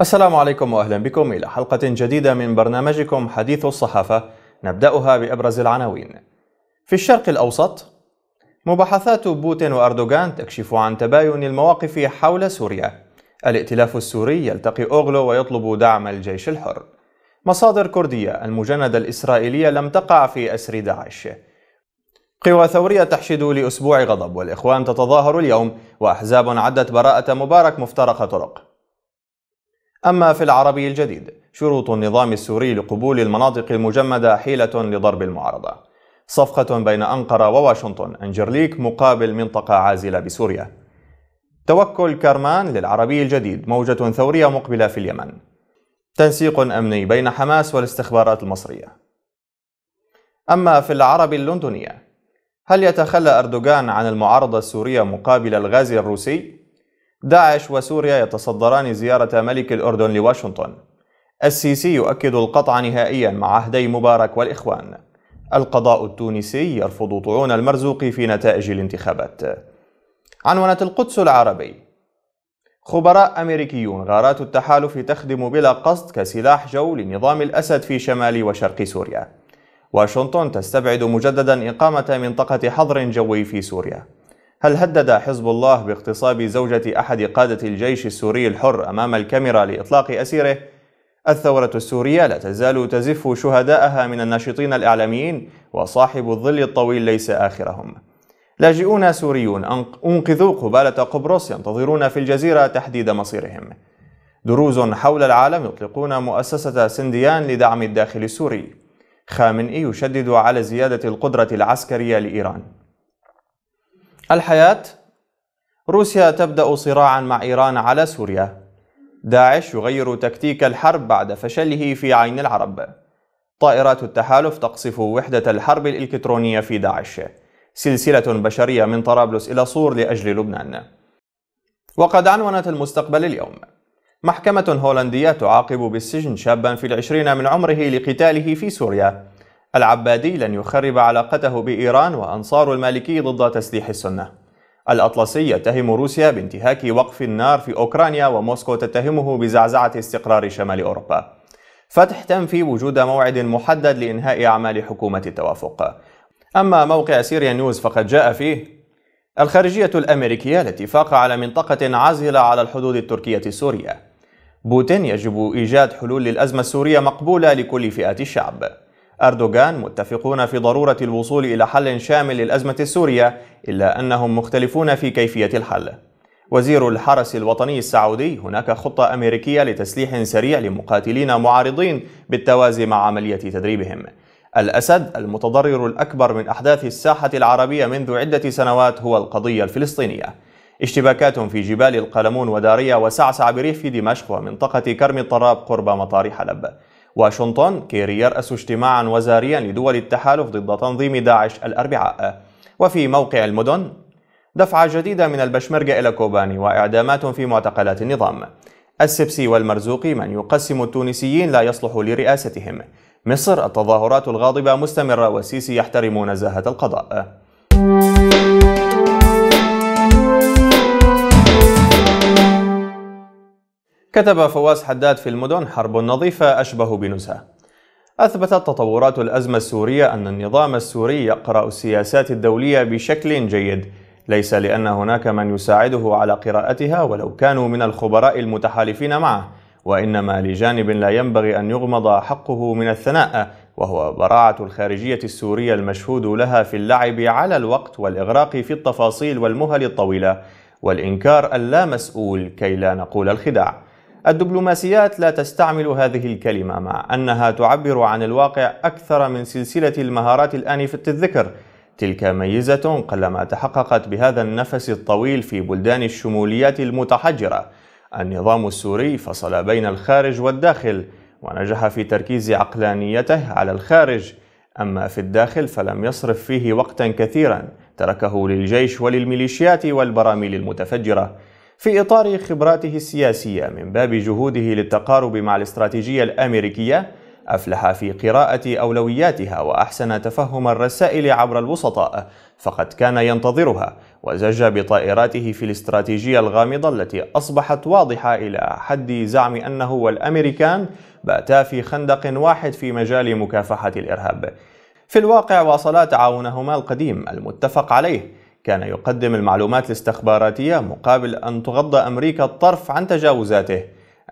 السلام عليكم واهلا بكم الى حلقه جديده من برنامجكم حديث الصحافه نبداها بابرز العناوين. في الشرق الاوسط مباحثات بوتين واردوغان تكشف عن تباين المواقف حول سوريا. الائتلاف السوري يلتقي اوغلو ويطلب دعم الجيش الحر. مصادر كرديه المجنده الاسرائيليه لم تقع في اسر داعش. قوى ثورية تحشد لأسبوع غضب والإخوان تتظاهر اليوم وأحزاب عدت براءة مبارك مفترق طرق أما في العربي الجديد شروط النظام السوري لقبول المناطق المجمدة حيلة لضرب المعارضة صفقة بين أنقرة وواشنطن أنجرليك مقابل منطقة عازلة بسوريا توكل كرمان للعربي الجديد موجة ثورية مقبلة في اليمن تنسيق أمني بين حماس والاستخبارات المصرية أما في العرب اللندنية هل يتخلى أردوغان عن المعارضة السورية مقابل الغاز الروسي؟ داعش وسوريا يتصدران زيارة ملك الأردن لواشنطن السيسي يؤكد القطع نهائيا مع عهدي مبارك والإخوان القضاء التونسي يرفض طعون المرزوق في نتائج الانتخابات عنونة القدس العربي خبراء أمريكيون غارات التحالف تخدم بلا قصد كسلاح جو لنظام الأسد في شمال وشرق سوريا واشنطن تستبعد مجددا إقامة منطقة حظر جوي في سوريا هل هدد حزب الله باغتصاب زوجة أحد قادة الجيش السوري الحر أمام الكاميرا لإطلاق أسيره؟ الثورة السورية لا تزال تزف شهداءها من الناشطين الإعلاميين وصاحب الظل الطويل ليس آخرهم لاجئون سوريون أنقذوا قبالة قبرص ينتظرون في الجزيرة تحديد مصيرهم دروز حول العالم يطلقون مؤسسة سنديان لدعم الداخل السوري خامنئي يشدد على زيادة القدرة العسكرية لإيران الحياة روسيا تبدأ صراعا مع إيران على سوريا داعش يغير تكتيك الحرب بعد فشله في عين العرب طائرات التحالف تقصف وحدة الحرب الإلكترونية في داعش سلسلة بشرية من طرابلس إلى صور لأجل لبنان وقد عنونت المستقبل اليوم محكمة هولندية تعاقب بالسجن شابا في العشرين من عمره لقتاله في سوريا العبادي لن يخرب علاقته بإيران وأنصار المالكي ضد تسليح السنة الأطلسي يتهم روسيا بانتهاك وقف النار في أوكرانيا وموسكو تتهمه بزعزعة استقرار شمال أوروبا فتح تنفي وجود موعد محدد لإنهاء أعمال حكومة التوافق أما موقع سيريا نيوز فقد جاء فيه الخارجية الأمريكية الاتفاق على منطقة عازلة على الحدود التركية السورية بوتين يجب إيجاد حلول للأزمة السورية مقبولة لكل فئات الشعب أردوغان متفقون في ضرورة الوصول إلى حل شامل للأزمة السورية إلا أنهم مختلفون في كيفية الحل وزير الحرس الوطني السعودي هناك خطة أمريكية لتسليح سريع لمقاتلين معارضين بالتوازي مع عملية تدريبهم الأسد المتضرر الأكبر من أحداث الساحة العربية منذ عدة سنوات هو القضية الفلسطينية اشتباكات في جبال القلمون ودارية وسعسع بريف في دمشق ومنطقة كرم الطراب قرب مطار حلب واشنطن كيري يرأس اجتماعا وزاريا لدول التحالف ضد تنظيم داعش الأربعاء وفي موقع المدن دفعة جديدة من البشمركة إلى كوباني وإعدامات في معتقلات النظام السبسي والمرزوقي من يقسم التونسيين لا يصلح لرئاستهم مصر التظاهرات الغاضبة مستمرة والسيسي يحترم نزاهة القضاء كتب فواز حداد في المدن حرب نظيفة أشبه بنزهة أثبتت تطورات الأزمة السورية أن النظام السوري يقرأ السياسات الدولية بشكل جيد ليس لأن هناك من يساعده على قراءتها ولو كانوا من الخبراء المتحالفين معه وإنما لجانب لا ينبغي أن يغمض حقه من الثناء وهو براعة الخارجية السورية المشهود لها في اللعب على الوقت والإغراق في التفاصيل والمهل الطويلة والإنكار اللامسؤول كي لا نقول الخداع الدبلوماسيات لا تستعمل هذه الكلمة مع أنها تعبر عن الواقع أكثر من سلسلة المهارات الآنفة الذكر تلك ميزة قلما تحققت بهذا النفس الطويل في بلدان الشموليات المتحجرة النظام السوري فصل بين الخارج والداخل ونجح في تركيز عقلانيته على الخارج أما في الداخل فلم يصرف فيه وقتا كثيرا تركه للجيش وللميليشيات والبراميل المتفجرة في إطار خبراته السياسية من باب جهوده للتقارب مع الاستراتيجية الأمريكية أفلح في قراءة أولوياتها وأحسن تفهم الرسائل عبر الوسطاء فقد كان ينتظرها وزج بطائراته في الاستراتيجية الغامضة التي أصبحت واضحة إلى حد زعم أنه والأمريكان باتا في خندق واحد في مجال مكافحة الإرهاب في الواقع واصلا تعاونهما القديم المتفق عليه كان يقدم المعلومات الاستخباراتية مقابل أن تغض أمريكا الطرف عن تجاوزاته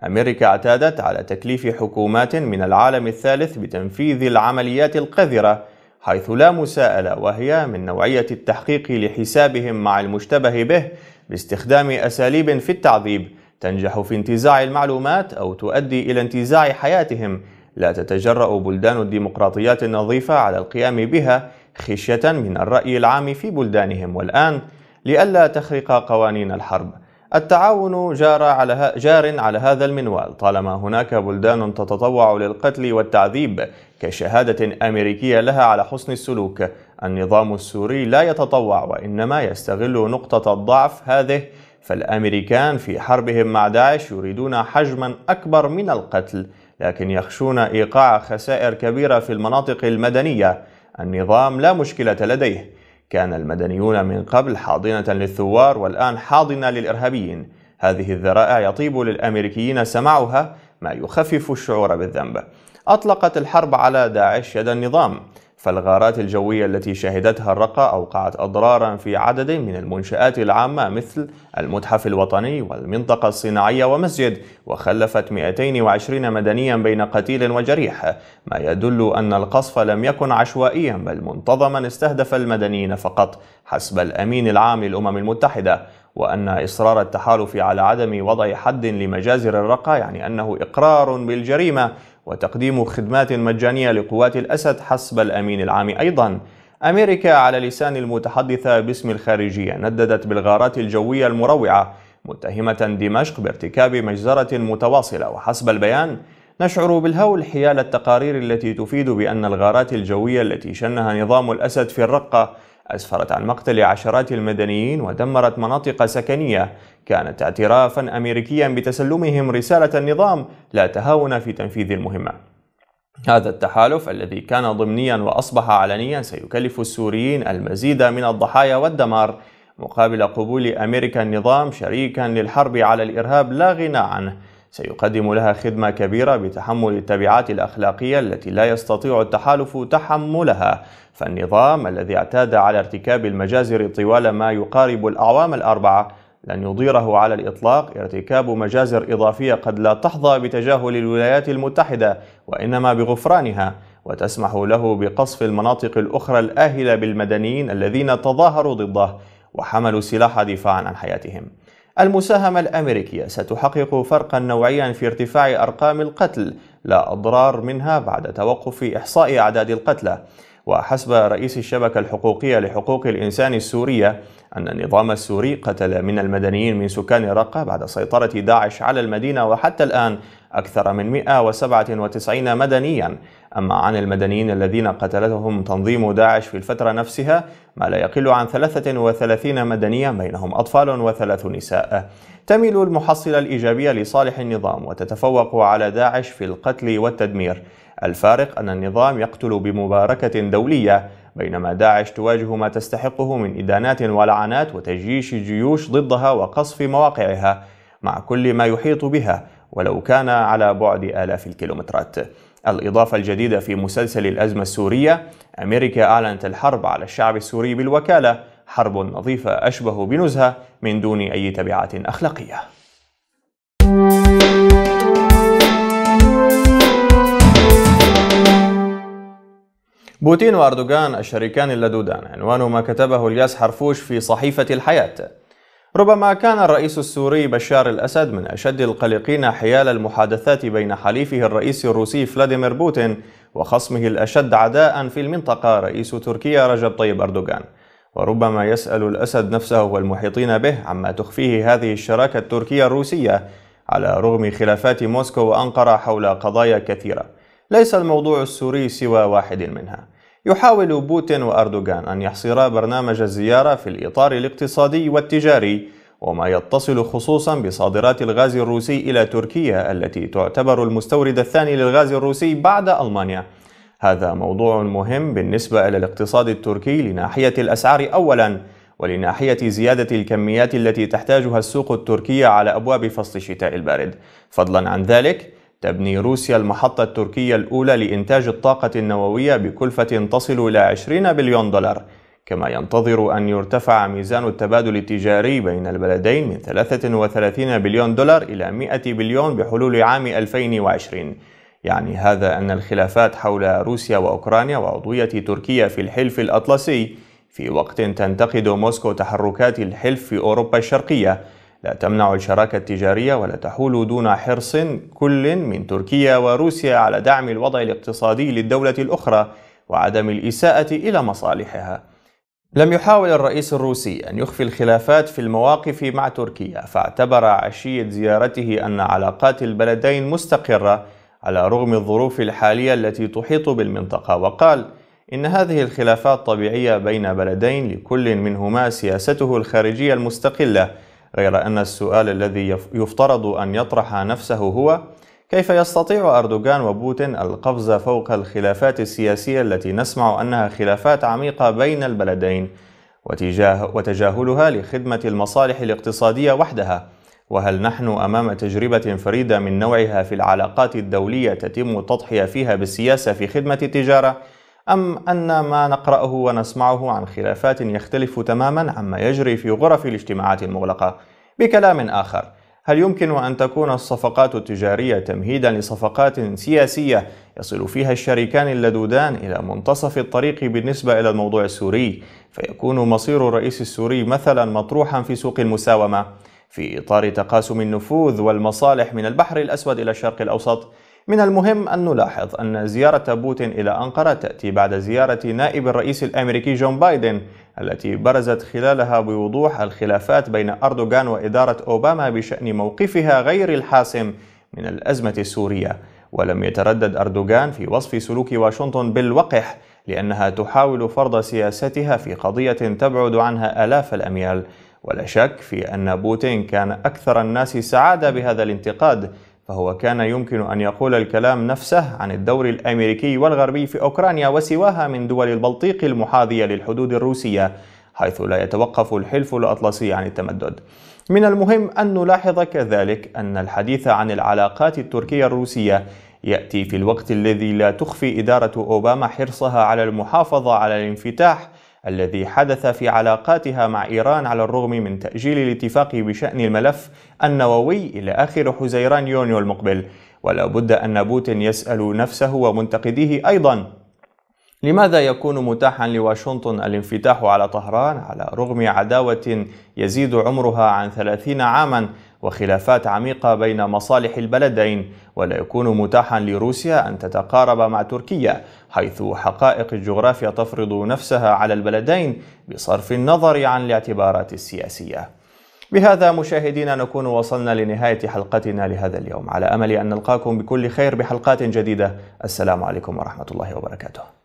أمريكا اعتادت على تكليف حكومات من العالم الثالث بتنفيذ العمليات القذرة حيث لا مساءلة وهي من نوعية التحقيق لحسابهم مع المشتبه به باستخدام أساليب في التعذيب تنجح في انتزاع المعلومات أو تؤدي إلى انتزاع حياتهم لا تتجرأ بلدان الديمقراطيات النظيفة على القيام بها خشية من الرأي العام في بلدانهم والآن لئلا تخرق قوانين الحرب التعاون جار على, جار على هذا المنوال طالما هناك بلدان تتطوع للقتل والتعذيب كشهادة أمريكية لها على حسن السلوك النظام السوري لا يتطوع وإنما يستغل نقطة الضعف هذه فالأمريكان في حربهم مع داعش يريدون حجما أكبر من القتل لكن يخشون إيقاع خسائر كبيرة في المناطق المدنية النظام لا مشكلة لديه كان المدنيون من قبل حاضنة للثوار والآن حاضنة للإرهابيين هذه الذرائع يطيب للأمريكيين سماعها ما يخفف الشعور بالذنب أطلقت الحرب على داعش يد النظام فالغارات الجوية التي شهدتها الرقة أوقعت أضرارا في عدد من المنشآت العامة مثل المتحف الوطني والمنطقة الصناعية ومسجد وخلفت 220 مدنيا بين قتيل وجريح ما يدل أن القصف لم يكن عشوائيا بل منتظما استهدف المدنيين فقط حسب الأمين العام للأمم المتحدة وأن إصرار التحالف على عدم وضع حد لمجازر الرقة يعني أنه إقرار بالجريمة وتقديم خدمات مجانية لقوات الأسد حسب الأمين العام أيضا أمريكا على لسان المتحدثة باسم الخارجية نددت بالغارات الجوية المروعة متهمة دمشق بارتكاب مجزرة متواصلة وحسب البيان نشعر بالهول حيال التقارير التي تفيد بأن الغارات الجوية التي شنها نظام الأسد في الرقة أسفرت عن مقتل عشرات المدنيين ودمرت مناطق سكنية كانت اعترافا أمريكيا بتسلمهم رسالة النظام لا تهاون في تنفيذ المهمة هذا التحالف الذي كان ضمنيا وأصبح علنيا سيكلف السوريين المزيد من الضحايا والدمار مقابل قبول أمريكا النظام شريكا للحرب على الإرهاب لا غنى عنه سيقدم لها خدمة كبيرة بتحمل التبعات الأخلاقية التي لا يستطيع التحالف تحملها فالنظام الذي اعتاد على ارتكاب المجازر طوال ما يقارب الأعوام الأربعة لن يضيره على الإطلاق ارتكاب مجازر إضافية قد لا تحظى بتجاهل الولايات المتحدة وإنما بغفرانها وتسمح له بقصف المناطق الأخرى الآهلة بالمدنيين الذين تظاهروا ضده وحملوا السلاح دفاعا عن حياتهم المساهمة الأمريكية ستحقق فرقا نوعيا في ارتفاع أرقام القتل لا أضرار منها بعد توقف إحصاء أعداد القتلى وحسب رئيس الشبكة الحقوقية لحقوق الإنسان السورية أن النظام السوري قتل من المدنيين من سكان رقة بعد سيطرة داعش على المدينة وحتى الآن أكثر من 197 مدنيا أما عن المدنيين الذين قتلتهم تنظيم داعش في الفترة نفسها ما لا يقل عن 33 مدنيا بينهم أطفال وثلاث نساء تميل المحصلة الإيجابية لصالح النظام وتتفوق على داعش في القتل والتدمير الفارق أن النظام يقتل بمباركة دولية بينما داعش تواجه ما تستحقه من إدانات ولعنات وتجييش جيوش ضدها وقصف مواقعها مع كل ما يحيط بها ولو كان على بعد آلاف الكيلومترات الإضافة الجديدة في مسلسل الأزمة السورية أمريكا أعلنت الحرب على الشعب السوري بالوكالة حرب نظيفة أشبه بنزهة من دون أي تبعات أخلاقية بوتين وأردوغان الشريكان اللدودان عنوان ما كتبه الياس حرفوش في صحيفة الحياة ربما كان الرئيس السوري بشار الأسد من أشد القلقين حيال المحادثات بين حليفه الرئيس الروسي فلاديمير بوتين وخصمه الأشد عداء في المنطقة رئيس تركيا رجب طيب أردوغان وربما يسأل الأسد نفسه والمحيطين به عما تخفيه هذه الشراكة التركية الروسية على رغم خلافات موسكو وأنقرة حول قضايا كثيرة ليس الموضوع السوري سوى واحد منها يحاول بوتين وأردوغان أن يحصرا برنامج الزيارة في الإطار الاقتصادي والتجاري وما يتصل خصوصا بصادرات الغاز الروسي إلى تركيا التي تعتبر المستورد الثاني للغاز الروسي بعد ألمانيا هذا موضوع مهم بالنسبة إلى الاقتصاد التركي لناحية الأسعار أولاً ولناحية زيادة الكميات التي تحتاجها السوق التركية على أبواب فصل الشتاء البارد فضلا عن ذلك تبني روسيا المحطة التركية الأولى لإنتاج الطاقة النووية بكلفة تصل إلى 20 بليون دولار كما ينتظر أن يرتفع ميزان التبادل التجاري بين البلدين من 33 بليون دولار إلى 100 بليون بحلول عام 2020 يعني هذا أن الخلافات حول روسيا وأوكرانيا وعضوية تركيا في الحلف الأطلسي في وقت تنتقد موسكو تحركات الحلف في أوروبا الشرقية لا تمنع الشراكة التجارية ولا تحول دون حرص كل من تركيا وروسيا على دعم الوضع الاقتصادي للدولة الأخرى وعدم الإساءة إلى مصالحها. لم يحاول الرئيس الروسي أن يخفي الخلافات في المواقف مع تركيا، فاعتبر عشية زيارته أن علاقات البلدين مستقرة على رغم الظروف الحالية التي تحيط بالمنطقة، وقال: إن هذه الخلافات طبيعية بين بلدين لكل منهما سياسته الخارجية المستقلة، غير أن السؤال الذي يفترض أن يطرح نفسه هو كيف يستطيع أردوغان وبوتين القفز فوق الخلافات السياسية التي نسمع أنها خلافات عميقة بين البلدين وتجاه وتجاهلها لخدمة المصالح الاقتصادية وحدها وهل نحن أمام تجربة فريدة من نوعها في العلاقات الدولية تتم التضحية فيها بالسياسة في خدمة التجارة؟ أم أن ما نقرأه ونسمعه عن خلافات يختلف تماما عما يجري في غرف الاجتماعات المغلقة؟ بكلام آخر، هل يمكن أن تكون الصفقات التجارية تمهيدا لصفقات سياسية يصل فيها الشريكان اللدودان إلى منتصف الطريق بالنسبة إلى الموضوع السوري، فيكون مصير الرئيس السوري مثلا مطروحا في سوق المساومة؟ في إطار تقاسم النفوذ والمصالح من البحر الأسود إلى الشرق الأوسط من المهم أن نلاحظ أن زيارة بوتين إلى أنقرة تأتي بعد زيارة نائب الرئيس الأمريكي جون بايدن التي برزت خلالها بوضوح الخلافات بين أردوغان وإدارة أوباما بشأن موقفها غير الحاسم من الأزمة السورية ولم يتردد أردوغان في وصف سلوك واشنطن بالوقح لأنها تحاول فرض سياستها في قضية تبعد عنها آلاف الأميال ولا شك في أن بوتين كان أكثر الناس سعادة بهذا الانتقاد فهو كان يمكن أن يقول الكلام نفسه عن الدور الأمريكي والغربي في أوكرانيا وسواها من دول البلطيق المحاذية للحدود الروسية حيث لا يتوقف الحلف الأطلسي عن التمدد من المهم أن نلاحظ كذلك أن الحديث عن العلاقات التركية الروسية يأتي في الوقت الذي لا تخفي إدارة أوباما حرصها على المحافظة على الانفتاح الذي حدث في علاقاتها مع إيران على الرغم من تأجيل الاتفاق بشأن الملف النووي إلى آخر حزيران يونيو المقبل ولا بد أن بوتين يسأل نفسه ومنتقديه أيضا لماذا يكون متاحا لواشنطن الانفتاح على طهران على رغم عداوة يزيد عمرها عن 30 عاماً وخلافات عميقة بين مصالح البلدين ولا يكون متاحا لروسيا أن تتقارب مع تركيا حيث حقائق الجغرافيا تفرض نفسها على البلدين بصرف النظر عن الاعتبارات السياسية بهذا مشاهدينا نكون وصلنا لنهاية حلقتنا لهذا اليوم على أمل أن نلقاكم بكل خير بحلقات جديدة السلام عليكم ورحمة الله وبركاته